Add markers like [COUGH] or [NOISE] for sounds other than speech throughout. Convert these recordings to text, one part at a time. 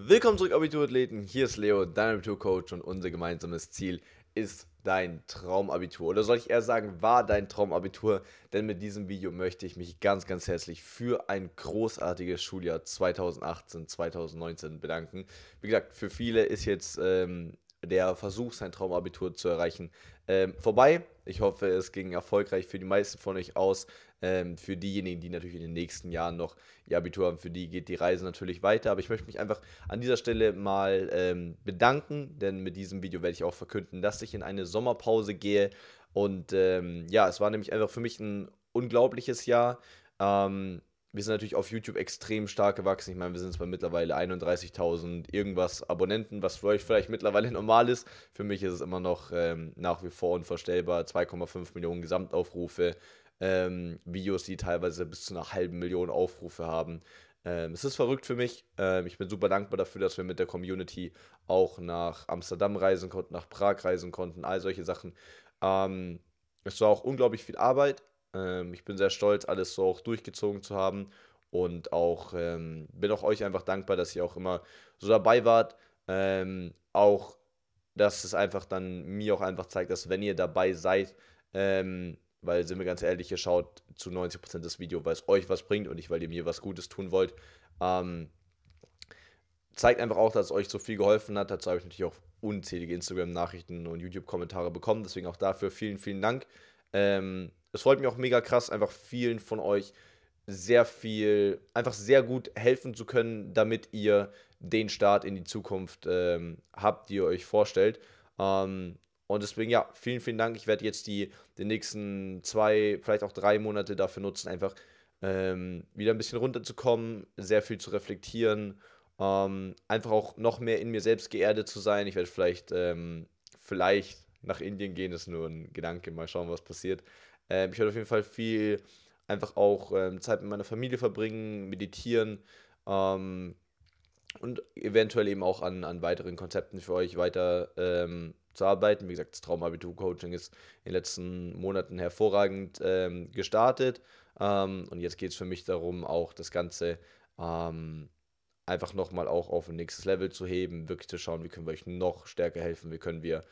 Willkommen zurück, Abiturathleten. Hier ist Leo, dein Abiturcoach und unser gemeinsames Ziel ist dein Traumabitur. Oder soll ich eher sagen, war dein Traumabitur? Denn mit diesem Video möchte ich mich ganz, ganz herzlich für ein großartiges Schuljahr 2018, 2019 bedanken. Wie gesagt, für viele ist jetzt ähm, der Versuch, sein Traumabitur zu erreichen, ähm, vorbei. Ich hoffe, es ging erfolgreich für die meisten von euch aus. Ähm, für diejenigen, die natürlich in den nächsten Jahren noch ihr Abitur haben, für die geht die Reise natürlich weiter. Aber ich möchte mich einfach an dieser Stelle mal ähm, bedanken, denn mit diesem Video werde ich auch verkünden, dass ich in eine Sommerpause gehe. Und ähm, ja, es war nämlich einfach für mich ein unglaubliches Jahr. Ähm, wir sind natürlich auf YouTube extrem stark gewachsen. Ich meine, wir sind jetzt bei mittlerweile 31.000 irgendwas Abonnenten, was für euch vielleicht mittlerweile [LAUGHS] normal ist. Für mich ist es immer noch ähm, nach wie vor unvorstellbar. 2,5 Millionen Gesamtaufrufe, ähm, Videos, die teilweise bis zu einer halben Million Aufrufe haben. Ähm, es ist verrückt für mich. Ähm, ich bin super dankbar dafür, dass wir mit der Community auch nach Amsterdam reisen konnten, nach Prag reisen konnten, all solche Sachen. Ähm, es war auch unglaublich viel Arbeit, ähm, ich bin sehr stolz, alles so auch durchgezogen zu haben und auch ähm, bin auch euch einfach dankbar, dass ihr auch immer so dabei wart. Ähm, auch, dass es einfach dann mir auch einfach zeigt, dass wenn ihr dabei seid, ähm, weil sind wir ganz ehrlich, ihr schaut zu 90% das Video, weil es euch was bringt und nicht, weil ihr mir was Gutes tun wollt. Ähm, zeigt einfach auch, dass es euch so viel geholfen hat. Dazu habe ich natürlich auch unzählige Instagram-Nachrichten und YouTube-Kommentare bekommen. Deswegen auch dafür vielen, vielen Dank. Ähm, es freut mich auch mega krass, einfach vielen von euch sehr viel, einfach sehr gut helfen zu können, damit ihr den Start in die Zukunft ähm, habt, die ihr euch vorstellt. Ähm, und deswegen, ja, vielen, vielen Dank. Ich werde jetzt die, die nächsten zwei, vielleicht auch drei Monate dafür nutzen, einfach ähm, wieder ein bisschen runterzukommen, sehr viel zu reflektieren, ähm, einfach auch noch mehr in mir selbst geerdet zu sein. Ich werde vielleicht, ähm, vielleicht nach Indien gehen, ist nur ein Gedanke. Mal schauen, was passiert. Ähm, ich werde auf jeden Fall viel einfach auch ähm, Zeit mit meiner Familie verbringen, meditieren ähm, und eventuell eben auch an, an weiteren Konzepten für euch weiter ähm, zu arbeiten. Wie gesagt, das Traumabitur-Coaching ist in den letzten Monaten hervorragend ähm, gestartet. Ähm, und jetzt geht es für mich darum, auch das Ganze einfach nochmal auch auf ein nächstes Level zu heben, wirklich zu schauen, wie können wir euch noch stärker helfen, wie können wir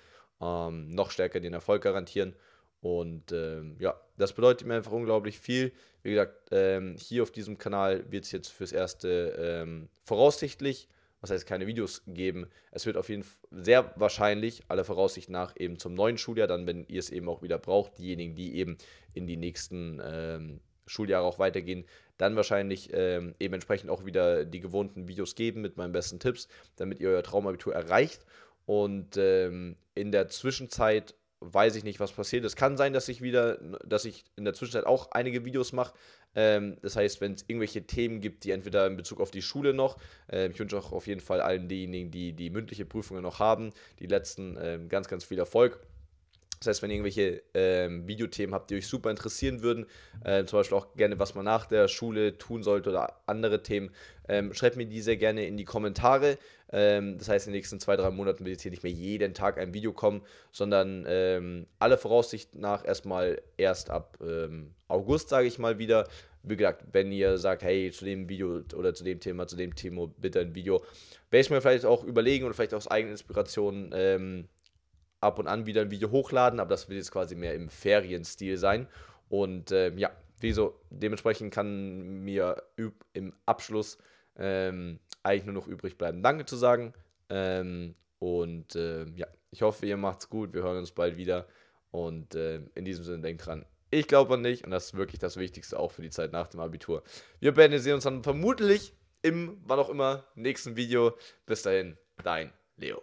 ähm, noch stärker den Erfolg garantieren. Und ähm, ja, das bedeutet mir einfach unglaublich viel. Wie gesagt, ähm, hier auf diesem Kanal wird es jetzt fürs Erste ähm, voraussichtlich, was heißt keine Videos geben. Es wird auf jeden Fall sehr wahrscheinlich, aller Voraussicht nach, eben zum neuen Schuljahr, dann, wenn ihr es eben auch wieder braucht, diejenigen, die eben in die nächsten ähm, Schuljahre auch weitergehen, dann wahrscheinlich ähm, eben entsprechend auch wieder die gewohnten Videos geben mit meinen besten Tipps, damit ihr euer Traumabitur erreicht. Und ähm, in der Zwischenzeit weiß ich nicht, was passiert. Es kann sein, dass ich wieder, dass ich in der Zwischenzeit auch einige Videos mache. Ähm, das heißt, wenn es irgendwelche Themen gibt, die entweder in Bezug auf die Schule noch, äh, ich wünsche auch auf jeden Fall allen diejenigen, die die mündliche Prüfungen noch haben, die letzten äh, ganz, ganz viel Erfolg. Das heißt, wenn ihr irgendwelche ähm, Videothemen habt, die euch super interessieren würden, äh, zum Beispiel auch gerne, was man nach der Schule tun sollte oder andere Themen, ähm, schreibt mir diese gerne in die Kommentare. Ähm, das heißt, in den nächsten zwei, drei Monaten wird jetzt hier nicht mehr jeden Tag ein Video kommen, sondern ähm, alle Voraussicht nach erstmal erst ab ähm, August, sage ich mal wieder. Wie gesagt, wenn ihr sagt, hey, zu dem Video oder zu dem Thema, zu dem Thema bitte ein Video, werde ich mir vielleicht auch überlegen oder vielleicht aus eigenen Inspirationen ähm, ab und an wieder ein Video hochladen, aber das wird jetzt quasi mehr im Ferienstil sein. Und äh, ja, wieso, dementsprechend kann mir im Abschluss ähm, eigentlich nur noch übrig bleiben, Danke zu sagen. Ähm, und äh, ja, ich hoffe, ihr macht's gut. Wir hören uns bald wieder. Und äh, in diesem Sinne, denkt dran, ich glaube an dich und das ist wirklich das Wichtigste auch für die Zeit nach dem Abitur. Wir beide sehen uns dann vermutlich im, wann auch immer, nächsten Video. Bis dahin, dein Leo.